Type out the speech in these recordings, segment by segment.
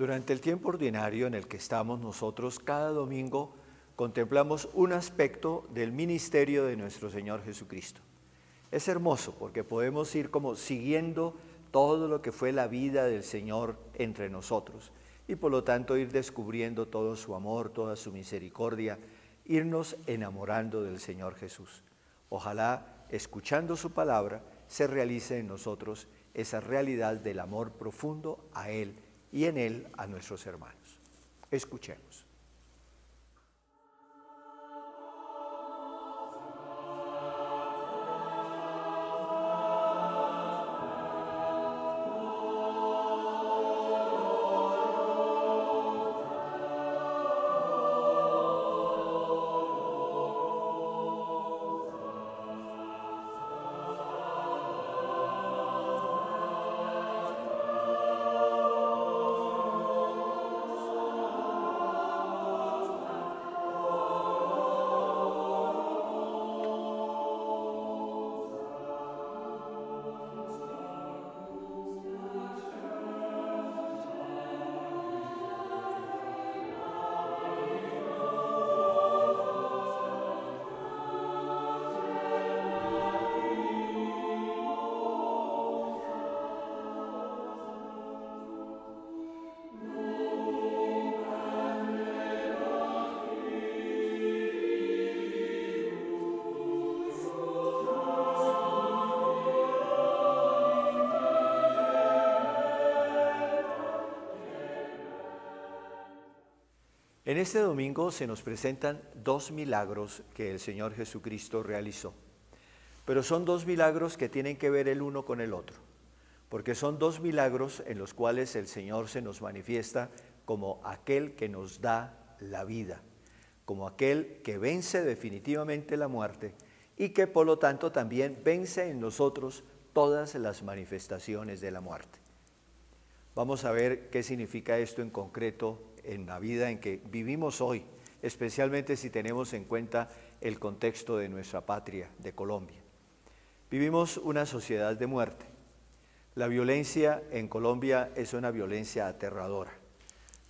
Durante el tiempo ordinario en el que estamos nosotros, cada domingo contemplamos un aspecto del ministerio de nuestro Señor Jesucristo. Es hermoso porque podemos ir como siguiendo todo lo que fue la vida del Señor entre nosotros y por lo tanto ir descubriendo todo su amor, toda su misericordia, irnos enamorando del Señor Jesús. Ojalá, escuchando su palabra, se realice en nosotros esa realidad del amor profundo a Él y en Él a nuestros hermanos. Escuchemos. este domingo se nos presentan dos milagros que el Señor Jesucristo realizó. Pero son dos milagros que tienen que ver el uno con el otro, porque son dos milagros en los cuales el Señor se nos manifiesta como aquel que nos da la vida, como aquel que vence definitivamente la muerte y que por lo tanto también vence en nosotros todas las manifestaciones de la muerte. Vamos a ver qué significa esto en concreto en la vida en que vivimos hoy, especialmente si tenemos en cuenta el contexto de nuestra patria, de Colombia. Vivimos una sociedad de muerte. La violencia en Colombia es una violencia aterradora.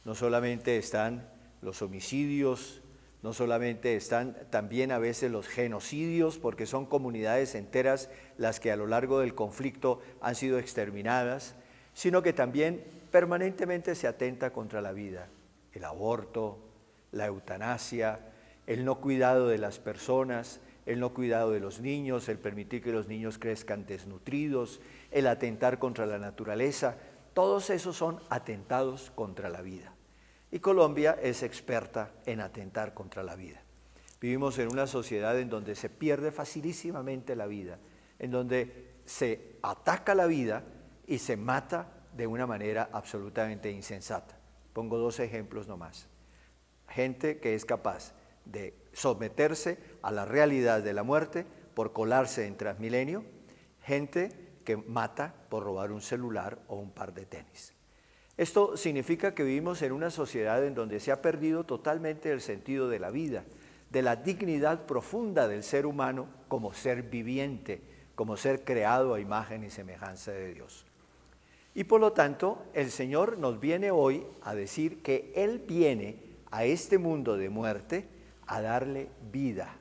No solamente están los homicidios, no solamente están también a veces los genocidios, porque son comunidades enteras las que a lo largo del conflicto han sido exterminadas, sino que también permanentemente se atenta contra la vida, el aborto, la eutanasia, el no cuidado de las personas, el no cuidado de los niños, el permitir que los niños crezcan desnutridos, el atentar contra la naturaleza, todos esos son atentados contra la vida. Y Colombia es experta en atentar contra la vida. Vivimos en una sociedad en donde se pierde facilísimamente la vida, en donde se ataca la vida y se mata de una manera absolutamente insensata. Pongo dos ejemplos nomás. Gente que es capaz de someterse a la realidad de la muerte por colarse en Transmilenio, gente que mata por robar un celular o un par de tenis. Esto significa que vivimos en una sociedad en donde se ha perdido totalmente el sentido de la vida, de la dignidad profunda del ser humano como ser viviente, como ser creado a imagen y semejanza de Dios. Y por lo tanto, el Señor nos viene hoy a decir que Él viene a este mundo de muerte a darle vida.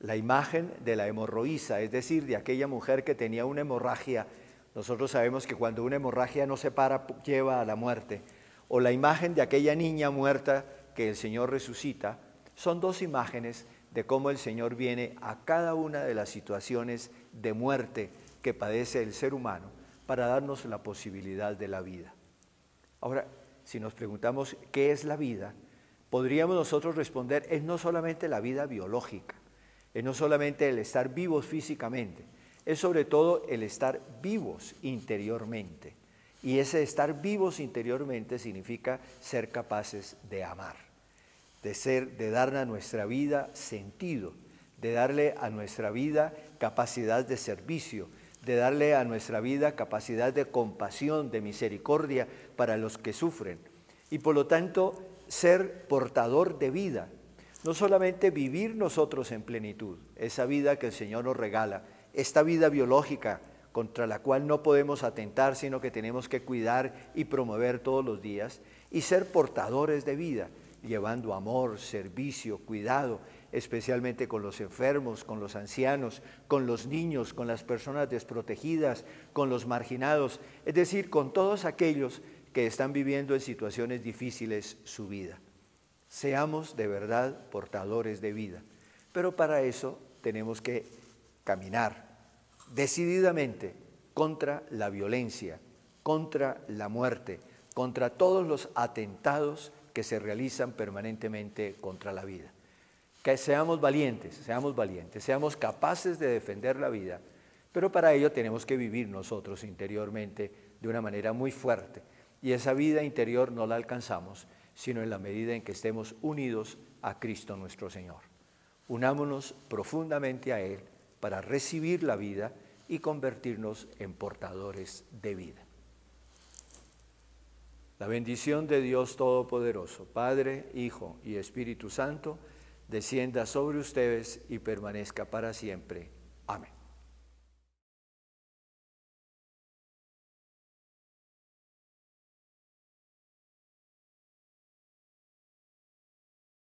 La imagen de la hemorroísa, es decir, de aquella mujer que tenía una hemorragia. Nosotros sabemos que cuando una hemorragia no se para, lleva a la muerte. O la imagen de aquella niña muerta que el Señor resucita, son dos imágenes de cómo el Señor viene a cada una de las situaciones de muerte que padece el ser humano para darnos la posibilidad de la vida. Ahora, si nos preguntamos qué es la vida, podríamos nosotros responder, es no solamente la vida biológica, es no solamente el estar vivos físicamente, es sobre todo el estar vivos interiormente. Y ese estar vivos interiormente significa ser capaces de amar, de ser, de darle a nuestra vida sentido, de darle a nuestra vida capacidad de servicio, de darle a nuestra vida capacidad de compasión, de misericordia para los que sufren. Y por lo tanto, ser portador de vida. No solamente vivir nosotros en plenitud, esa vida que el Señor nos regala, esta vida biológica contra la cual no podemos atentar, sino que tenemos que cuidar y promover todos los días, y ser portadores de vida, llevando amor, servicio, cuidado, especialmente con los enfermos, con los ancianos, con los niños, con las personas desprotegidas, con los marginados, es decir, con todos aquellos que están viviendo en situaciones difíciles su vida. Seamos de verdad portadores de vida, pero para eso tenemos que caminar decididamente contra la violencia, contra la muerte, contra todos los atentados que se realizan permanentemente contra la vida que seamos valientes, seamos valientes, seamos capaces de defender la vida, pero para ello tenemos que vivir nosotros interiormente de una manera muy fuerte. Y esa vida interior no la alcanzamos, sino en la medida en que estemos unidos a Cristo nuestro Señor. Unámonos profundamente a Él para recibir la vida y convertirnos en portadores de vida. La bendición de Dios Todopoderoso, Padre, Hijo y Espíritu Santo, descienda sobre ustedes y permanezca para siempre. Amén.